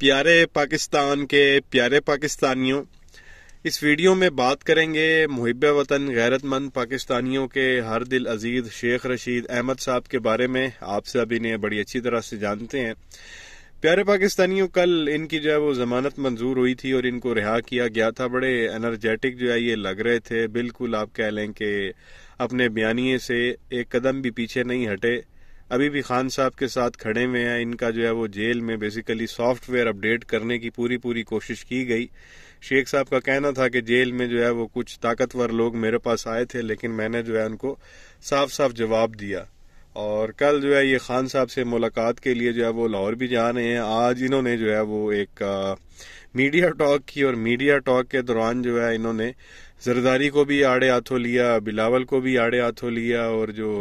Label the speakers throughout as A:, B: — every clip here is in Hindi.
A: प्यारे पाकिस्तान के प्यारे पाकिस्तानियों इस वीडियो में बात करेंगे मुहब वतन गैरतमंद पाकिस्तानियों के हर दिल अजीज शेख रशीद अहमद साहब के बारे में आप सब इन्हें बड़ी अच्छी तरह से जानते हैं प्यारे पाकिस्तानियों कल इनकी जो है वो जमानत मंजूर हुई थी और इनको रिहा किया गया था बड़े एनर्जेटिक जो है ये लग रहे थे बिल्कुल आप कह लें कि अपने बयानिए से एक कदम भी पीछे नहीं हटे अभी भी खान साहब के साथ खड़े हुए हैं इनका जो है वो जेल में बेसिकली सॉफ्टवेयर अपडेट करने की पूरी पूरी कोशिश की गई शेख साहब का कहना था कि जेल में जो है वो कुछ ताकतवर लोग मेरे पास आए थे लेकिन मैंने जो है उनको साफ साफ जवाब दिया और कल जो है ये खान साहब से मुलाकात के लिए जो है वो लाहौर भी जा रहे हैं आज इन्होंने जो है वो एक आ, मीडिया टॉक की और मीडिया टॉक के दौरान जो है इन्होंने जरदारी को भी आड़े हाथों लिया बिलावल को भी आड़े हाथों लिया और जो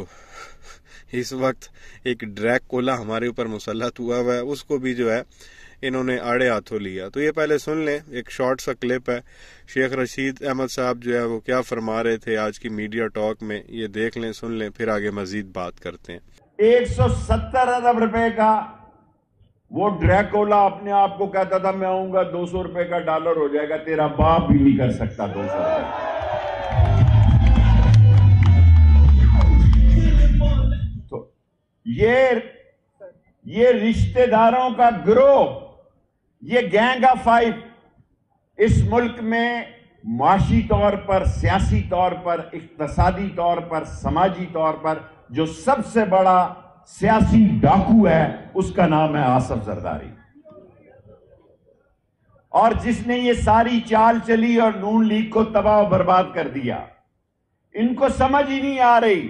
A: इस वक्त एक ड्रैक कोला हमारे ऊपर मुसलत हुआ हुआ है उसको भी जो है इन्होंने आड़े हाथों लिया तो ये पहले सुन लें एक शॉर्ट सा क्लिप है शेख रशीद अहमद साहब जो है वो क्या फरमा रहे थे आज की मीडिया टॉक में ये देख लें सुन लें फिर आगे मजीद बात करते
B: हैं 170 अरब रुपए का वो ड्रैकोला अपने आप को कहता था मैं आऊंगा 200 रुपए का डॉलर हो जाएगा तेरा बाप भी नहीं कर सकता सौ रुपए ये ये रिश्तेदारों का ग्रोह ये गैंग ऑफ फाइव इस मुल्क में माशी तौर पर सियासी तौर पर इकतसादी तौर पर समाजी तौर पर जो सबसे बड़ा सियासी डाकू है उसका नाम है आसफ जरदारी और जिसने ये सारी चाल चली और नून लीग को तबाह बर्बाद कर दिया इनको समझ ही नहीं आ रही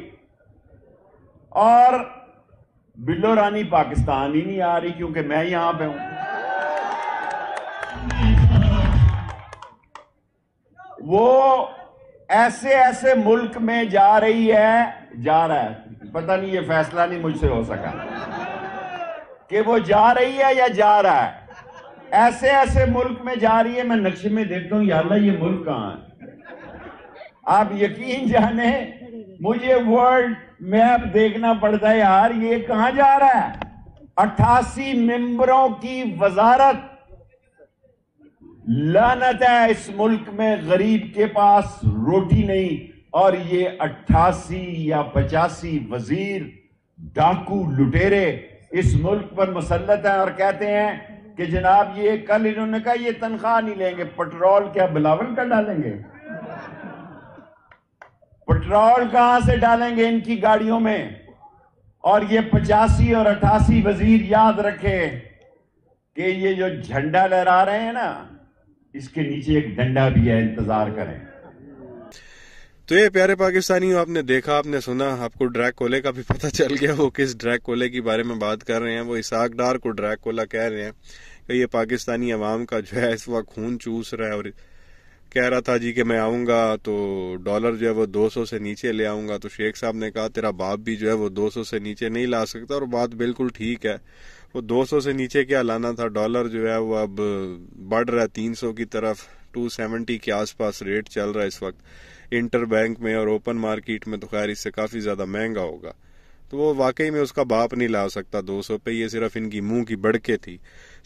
B: और बिल्लो रानी पाकिस्तान ही नहीं आ रही क्योंकि मैं यहां पे हूं वो ऐसे ऐसे मुल्क में जा रही है जा रहा है पता नहीं ये फैसला नहीं मुझसे हो सका कि वो जा रही है या जा रहा है ऐसे ऐसे मुल्क में जा रही है मैं नक्शे में देखता हूं यार ये मुल्क कहां है आप यकीन जाने मुझे वर्ल्ड में अब देखना पड़ता है यार ये कहा जा रहा है अट्ठासी मेंबरों की वजारत लानत है इस मुल्क में गरीब के पास रोटी नहीं और ये अट्ठासी या पचासी वजीर डाकू लुटेरे इस मुल्क पर मुसलत है और कहते हैं कि जनाब ये कल इन्होंने कहा ये तनख्वाह नहीं लेंगे पेट्रोल क्या बिलावन का डालेंगे पेट्रोल कहां से डालेंगे इनकी गाड़ियों में और ये पचासी और अठासी वजीर याद रखे कि ये जो झंडा लहरा रहे हैं ना इसके नीचे एक डंडा भी है इंतजार करें
A: तो ये प्यारे पाकिस्तानियों आपने देखा आपने सुना आपको ड्रैक कोले का भी पता चल गया वो किस ड्रैक कोले के बारे में बात कर रहे हैं वो इसाक डार को ड्रैक कोला कह रहे हैं कि ये पाकिस्तानी अवाम का जो है इस वक्त खून चूस रहा है और कह रहा था जी कि मैं आऊँगा तो डॉलर जो है वो 200 से नीचे ले आऊँगा तो शेख साहब ने कहा तेरा बाप भी जो है वो 200 से नीचे नहीं ला सकता और बात बिल्कुल ठीक है वो 200 से नीचे क्या लाना था डॉलर जो है वो अब बढ़ रहा है सौ की तरफ सेवेंटी के आसपास रेट चल रहा है इस वक्त इंटर बैंक में और ओपन मार्केट में तो खैर इससे काफ़ी ज़्यादा महंगा होगा तो वो वाकई में उसका बाप नहीं ला सकता दो सौ पे ये सिर्फ इनकी मुंह की बड़के थी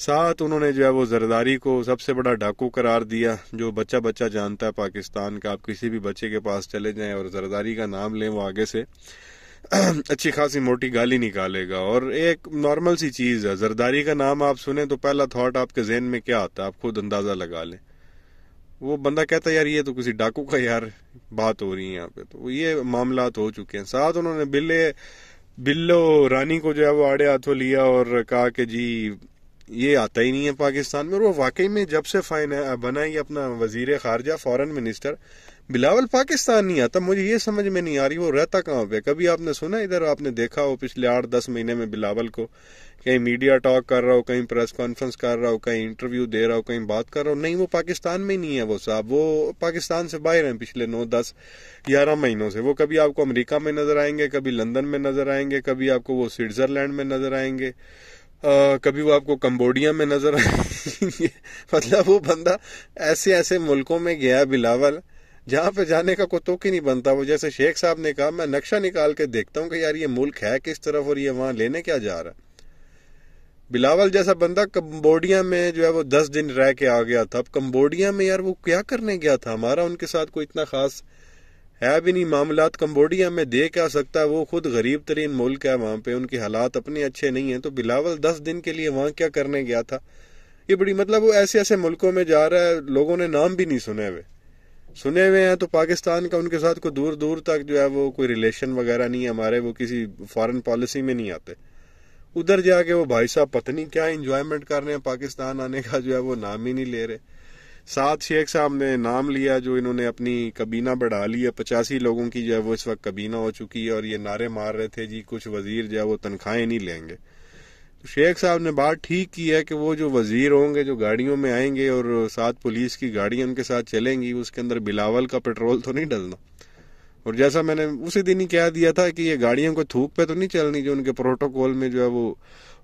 A: साथ उन्होंने जो है वो जरदारी को सबसे बड़ा डाकू करार दिया जो बच्चा बच्चा जानता है पाकिस्तान का आप किसी भी बच्चे के पास चले जाएं और जरदारी का नाम लें वो आगे से अच्छी खासी मोटी गाली निकालेगा और एक नॉर्मल सी चीज़ है जरदारी का नाम आप सुने तो पहला थॉट आपके जहन में क्या आता है आप खुद अंदाज़ा लगा लें वो बंदा कहता है यार ये तो किसी डाकू का यार बात हो रही है यहाँ पे तो ये मामला हो चुके हैं साथ उन्होंने बिल्ले बिल्लो रानी को जो है वो आड़े हाथों लिया और कहा कि जी ये आता ही नहीं है पाकिस्तान में और वो वाकई में जब से फाइन बना ही अपना वजीर खारजा फॉरेन मिनिस्टर बिलावल पाकिस्तान नहीं आता मुझे ये समझ में नहीं आ रही वो रहता कहाँ पे कभी आपने सुना इधर आपने देखा हो पिछले आठ दस महीने में बिलावल को कहीं मीडिया टॉक कर रहा हो कहीं प्रेस कॉन्फ्रेंस कर रहा हो कहीं इंटरव्यू दे रहा हो कहीं बात कर रहा हो नहीं वो पाकिस्तान में नहीं है वो साहब वो पाकिस्तान से बाहर हैं पिछले नौ दस ग्यारह महीनों से वो कभी आपको अमरीका में नजर आएंगे कभी लंदन में नजर आएंगे कभी आपको वो स्विट्जरलैंड में नजर आएंगे आ, कभी वो आपको कंबोडिया में नजर आएंगे मतलब वो बंदा ऐसे ऐसे मुल्कों में गया बिलावल जहां पे जाने का कोई तुक ही नहीं बनता वो जैसे शेख साहब ने कहा मैं नक्शा निकाल के देखता हूँ कि यार ये मुल्क है किस तरफ और ये वहां लेने क्या जा रहा है बिलावल जैसा बंदा कम्बोडिया में जो है वो दस दिन रह के आ गया था अब कम्बोडिया में यार वो क्या करने गया था हमारा उनके साथ कोई इतना खास है भी नहीं मामला कम्बोडिया में दे क्या सकता है वो खुद गरीब तरीन मुल्क है वहां पे उनके हालात अपने अच्छे नहीं है तो बिलावल दस दिन के लिए वहां क्या करने गया था ये बड़ी मतलब वो ऐसे ऐसे मुल्कों में जा रहा है लोगों ने नाम भी नहीं सुने हुए सुने हुए हैं तो पाकिस्तान का उनके साथ कोई दूर दूर तक जो है वो कोई रिलेशन वगैरह नहीं है हमारे वो किसी फॉरेन पॉलिसी में नहीं आते उधर जाके वो भाई साहब पता नहीं क्या इंजॉयमेंट कर रहे हैं पाकिस्तान आने का जो है वो नाम ही नहीं ले रहे सात शेख साहब ने नाम लिया जो इन्होंने अपनी कबीना बढ़ा ली है पचासी लोगों की जो है वो इस वक्त कबीना हो चुकी है और ये नारे मार रहे थे जी कुछ वजीर जो है वो तनख्वाहें नहीं लेंगे तो शेख साहब ने बात ठीक की है कि वो जो वजीर होंगे जो गाड़ियों में आएंगे और साथ पुलिस की गाड़ियां उनके साथ चलेंगी उसके अंदर बिलावल का पेट्रोल तो नहीं डलना और जैसा मैंने उसी दिन ही कह दिया था कि ये गाड़ियों को थूक पे तो नहीं चलनी जो उनके प्रोटोकॉल में जो है वो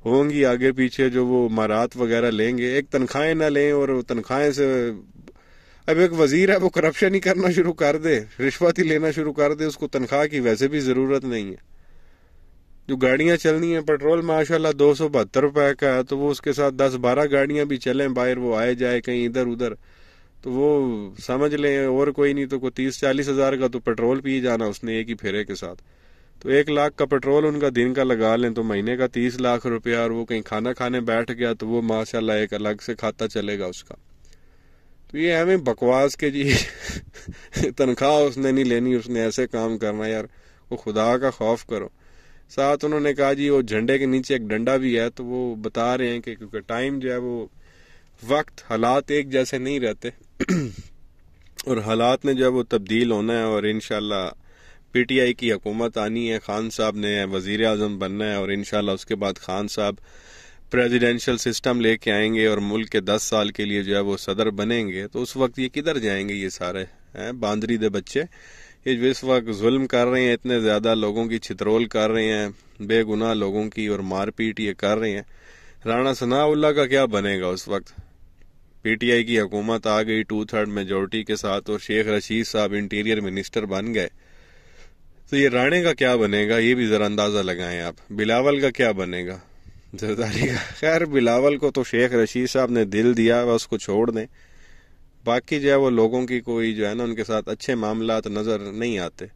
A: होंगी आगे पीछे जो वो मारात वगैरह लेंगे एक तनख्वाहें ना लें और तनख्वाहें से अब एक वजीर है वो करप्शन ही करना शुरू कर दे रिश्वत ही लेना शुरू कर दे उसको तनख्वाह की वैसे भी ज़रूरत नहीं है जो गाड़ियाँ चलनी है पेट्रोल माशाल्लाह दो सौ बहत्तर रुपये का है तो वो उसके साथ दस बारह गाड़ियाँ भी चलें बाहर वो आए जाए कहीं इधर उधर तो वो समझ लें और कोई नहीं तो कोई तीस चालीस हज़ार का तो पेट्रोल पी जाना उसने एक ही फेरे के साथ तो एक लाख का पेट्रोल उनका दिन का लगा लें तो महीने का तीस लाख रुपया और वो कहीं खाना खाने बैठ गया तो वो माशाल्लाह एक अलग से खाता चलेगा उसका तो ये हमें बकवास के जी तनख्वाह उसने नहीं लेनी उसने ऐसे काम करना यार वो खुदा का खौफ करो साथ उन्होंने कहा जी वो झंडे के नीचे एक डंडा भी है तो वो बता रहे हैं कि क्योंकि टाइम जो है वो वक्त हालात एक जैसे नहीं रहते और हालात ने जो है वो तब्दील होना है और इन पी टी आई की हुकूमत आनी है खान साहब ने वजीर अजम बनना है और इन उसके बाद खान साहब प्रेजिडेंशल सिस्टम लेके आएंगे और मुल्क के दस साल के लिए जो है वो सदर बनेंगे तो उस वक्त ये किधर जाएंगे ये सारे हैं बांदरी दे बच्चे कि जिस वक्त जुल्म कर रहे हैं इतने ज्यादा लोगों की छितरोल कर रहे हैं बेगुनाह लोगों की और मारपीट ये कर रहे हैं राणा सनाउल्ला का क्या बनेगा उस वक्त पीटीआई की हुकूमत आ गई टू थर्ड मेजोरिटी के साथ और शेख रशीद साहब इंटीरियर मिनिस्टर बन गए तो ये राणे का क्या बनेगा ये भी जरा अंदाजा लगाएं आप बिलावल का क्या बनेगा जरदारी का खैर बिलावल को तो शेख रशीद साहब ने दिल दिया वह उसको छोड़ दें बाकी जो है वो लोगों की कोई जो है ना उनके साथ अच्छे मामला नज़र नहीं आते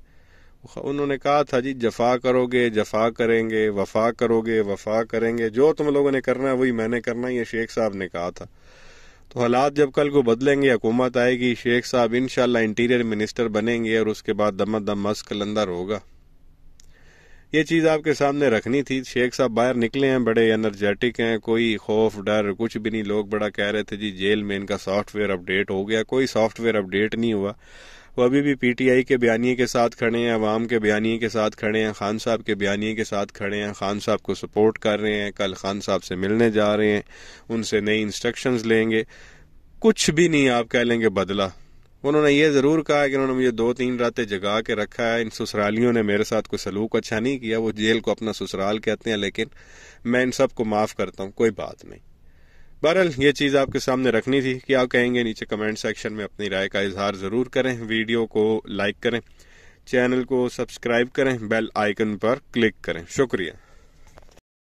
A: उन्होंने कहा था जी जफा करोगे जफा करेंगे वफा करोगे वफा करेंगे जो तुम लोगों ने करना है वही मैंने करना ये शेख साहब ने कहा था तो हालात जब कल को बदलेंगे हुकूमत आएगी शेख साहब इन इंटीरियर मिनिस्टर बनेंगे और उसके बाद दमदम मस्क लंदर होगा ये चीज आपके सामने रखनी थी शेख साहब बाहर निकले हैं बड़े एनर्जेटिक हैं कोई खौफ डर कुछ भी नहीं लोग बड़ा कह रहे थे जी जेल में इनका सॉफ्टवेयर अपडेट हो गया कोई सॉफ्टवेयर अपडेट नहीं हुआ वो अभी भी पीटीआई के बयानी के साथ खड़े हैं अवाम के बयानी के साथ खड़े हैं खान साहब के बयानी के साथ खड़े हैं खान साहब को सपोर्ट कर रहे हैं कल खान साहब से मिलने जा रहे हैं उनसे नई इंस्ट्रक्शंस लेंगे कुछ भी नहीं आप कह लेंगे बदला उन्होंने ये ज़रूर कहा कि उन्होंने मुझे दो तीन रातें जगा के रखा है इन ससुरालियों ने मेरे साथ कोई सलूक अच्छा नहीं किया वो जेल को अपना ससुराल कहते हैं लेकिन मैं इन सबको माफ़ करता हूँ कोई बात नहीं बहरहाल ये चीज़ आपके सामने रखनी थी कि आप कहेंगे नीचे कमेंट सेक्शन में अपनी राय का इजहार ज़रूर करें वीडियो को लाइक करें चैनल को सब्सक्राइब करें बेल आइकन पर क्लिक करें शुक्रिया